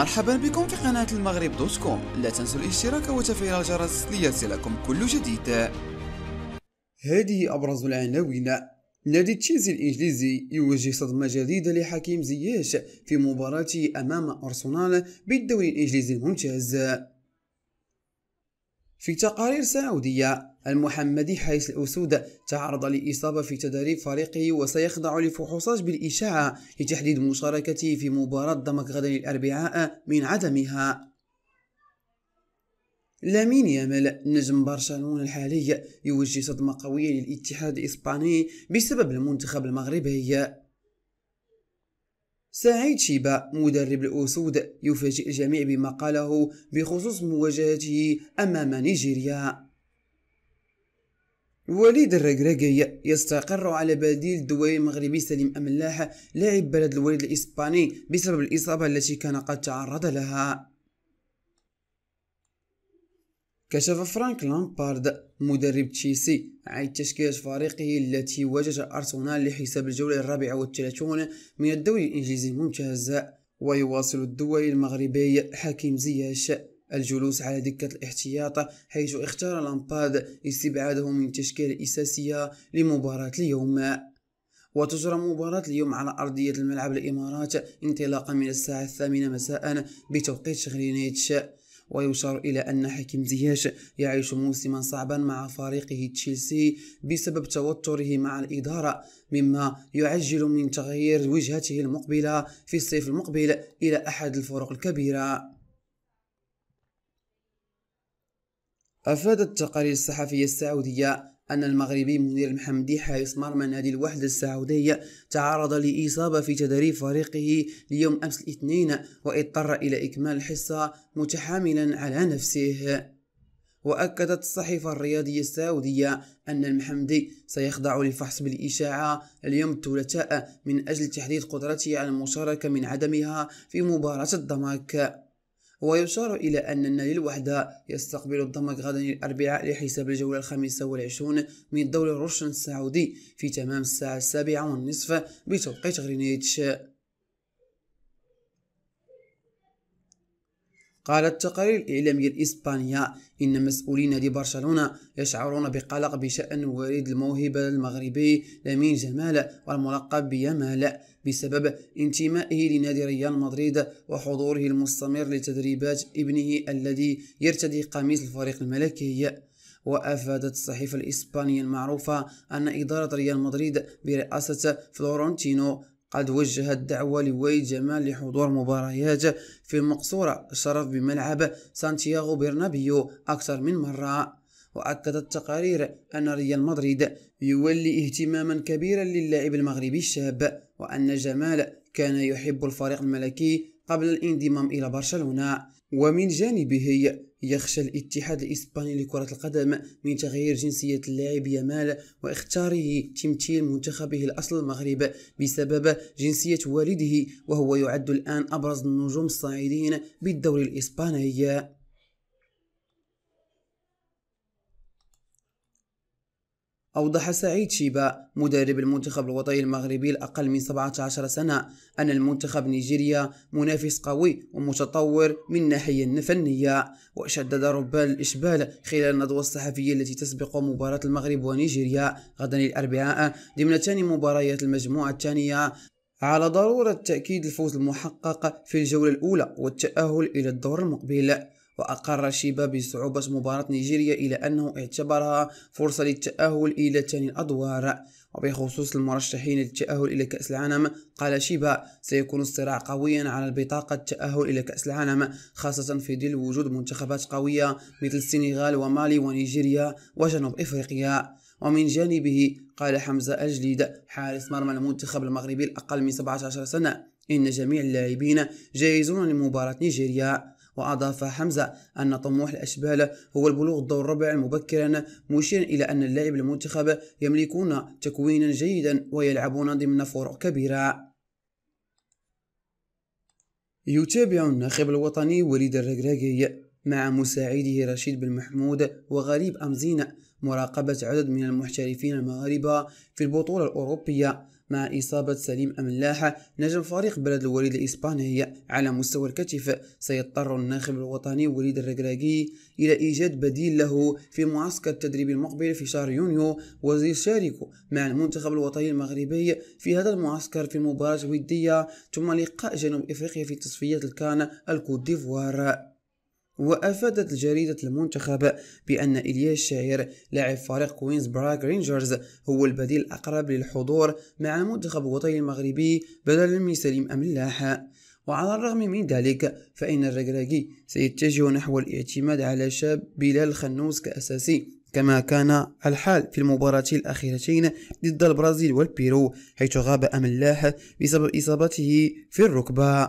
مرحبا بكم في قناة المغرب دوت كوم لا تنسوا الاشتراك وتفعيل الجرس ليصلكم كل جديد هذه أبرز العناوين نادي تشيلسي الإنجليزي يوجه صدمة جديدة لحكيم زياش في مباراته أمام أرسنال بالدوري الإنجليزي الممتاز في تقارير سعودية المحمدي حيث الأسود تعرض لإصابة في تدريب فريقه وسيخضع لفحوصات بالإشاعة لتحديد مشاركته في مباراة ضمك غدا الأربعاء من عدمها لامين يامال نجم برشلونة الحالي يوجه صدمة قوية للاتحاد الإسباني بسبب المنتخب المغربي سعيد شيبا مدرب الأسود يفاجئ الجميع بما قاله بخصوص مواجهته أمام نيجيريا وليد الركراكي يستقر على بديل الدولي المغربي سليم أملاح لاعب بلد الوليد الإسباني بسبب الإصابة التي كان قد تعرض لها كشف فرانك لامبارد مدرب تشيسي عن تشكيلة فريقه التي واجه أرسنال لحساب الجولة الرابعة والثلاثون من الدوري الإنجليزي الممتاز ويواصل الدولي المغربي حكيم زياش الجلوس على دكة الاحتياط حيث اختار لامبارد استبعاده من التشكيلة الأساسية لمباراة اليوم وتجرى مباراة اليوم على أرضية الملعب الإمارات انطلاقا من الساعة الثامنة مساء بتوقيت غرينيتش ويشار إلى أن حكيم زياش يعيش موسما صعبا مع فريقه تشيلسي بسبب توتره مع الإدارة مما يعجل من تغيير وجهته المقبلة في الصيف المقبل إلى أحد الفرق الكبيرة أفادت التقارير الصحفية السعودية أن المغربي منير المحمدي حارس مرمى نادي الوحدة السعودية تعرض لإصابة في تدريب فريقه ليوم أمس الاثنين واضطر إلى إكمال الحصة متحاملا على نفسه وأكدت الصحيفة الرياضية السعودية أن المحمدي سيخضع للفحص بالإشاعة اليوم الثلاثاء من أجل تحديد قدرته على المشاركة من عدمها في مباراة الضمك ويشار إلى أن النادي الوحدة يستقبل الضمك غدا الأربعاء لحساب الجولة الخامسة والعشرون من الدوري الروشن السعودي في تمام الساعة السابعة والنصف بتوقيت غرينيتش قالت تقارير الإعلامية الإسبانية إن مسؤولين برشلونة يشعرون بقلق بشأن وليد الموهبة المغربي لامين جمال والملقب بيمال بسبب انتمائه لنادي ريال مدريد وحضوره المستمر لتدريبات ابنه الذي يرتدي قميص الفريق الملكي وأفادت الصحيفة الإسبانية المعروفة أن إدارة ريال مدريد برئاسة فلورنتينو قد وجه الدعوة لوي جمال لحضور مباريات في المقصورة الشرف بملعب سانتياغو برنابيو أكثر من مرة وأكدت تقارير أن ريال مدريد يولي اهتماما كبيرا للاعب المغربي الشاب وأن جمال كان يحب الفريق الملكي قبل الانضمام إلى برشلونة ومن جانبه يخشى الاتحاد الإسباني لكرة القدم من تغيير جنسية اللاعب يمال واختاره تمثيل منتخبه الأصل المغرب بسبب جنسية والده وهو يعد الآن أبرز النجوم الصاعدين بالدوري الإسباني أوضح سعيد شيبا مدرب المنتخب الوطني المغربي الأقل من 17 سنة أن المنتخب نيجيريا منافس قوي ومتطور من ناحية فنية وشدد ربان الإشبال خلال الندوة الصحفية التي تسبق مباراة المغرب ونيجيريا غدا الأربعاء ضمن ثاني مباريات المجموعة الثانية على ضرورة تأكيد الفوز المحقق في الجولة الأولى والتأهل إلى الدور المقبل وأقر شيبا بصعوبة مباراة نيجيريا إلى أنه اعتبرها فرصة للتأهل إلى ثاني الأدوار وبخصوص المرشحين للتأهل إلى كأس العالم قال شيبا سيكون الصراع قويا على البطاقة التأهل إلى كأس العالم خاصة في ظل وجود منتخبات قوية مثل السنغال ومالي ونيجيريا وجنوب إفريقيا ومن جانبه قال حمزة أجليد حارس مرمى المنتخب المغربي الأقل من 17 سنة إن جميع اللاعبين جاهزون لمباراة نيجيريا وأضاف حمزة أن طموح الأشبال هو البلوغ الدور الرابع مبكرا مشيرا إلى أن اللاعب المنتخب يملكون تكوينا جيدا ويلعبون ضمن فرق كبيرة يتابع الناخب الوطني وليد الركراكي مع مساعده رشيد بن محمود وغريب أمزين مراقبة عدد من المحترفين المغاربة في البطولة الأوروبية مع إصابة سليم أملاحة نجم فريق بلد الوليد الإسبانية على مستوى الكتف سيضطر الناخب الوطني وليد الركراكي إلى إيجاد بديل له في معسكر التدريب المقبل في شهر يونيو وسيشارك مع المنتخب الوطني المغربي في هذا المعسكر في مباراة ودية ثم لقاء جنوب إفريقيا في تصفيات الكان الكوت ديفوار وأفادت جريدة المنتخب بأن إلياس الشاعر لاعب فريق كوينز براك رينجرز هو البديل الأقرب للحضور مع منتخب الوطني المغربي بدلا من سليم أملاح وعلى الرغم من ذلك فإن الركراكي سيتجه نحو الاعتماد على شاب بلال الخنوس كأساسي كما كان الحال في المباراتين الأخيرتين ضد البرازيل والبيرو حيث غاب أملاح بسبب إصابته في الركبة